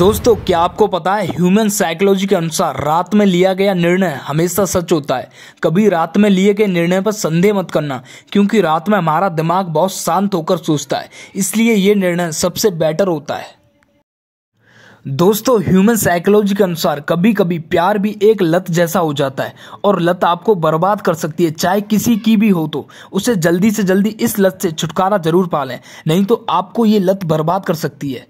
दोस्तों क्या आपको पता है ह्यूमन साइकोलॉजी के अनुसार रात में लिया गया निर्णय हमेशा सच होता है कभी रात में लिए गए निर्णय पर संदेह मत करना क्योंकि रात में हमारा दिमाग बहुत शांत होकर सोचता है इसलिए ये निर्णय सबसे बेटर होता है दोस्तों ह्यूमन साइकोलॉजी के अनुसार कभी कभी प्यार भी एक लत जैसा हो जाता है और लत आपको बर्बाद कर सकती है चाहे किसी की भी हो तो उसे जल्दी से जल्दी इस लत से छुटकारा जरूर पा लें नहीं तो आपको ये लत बर्बाद कर सकती है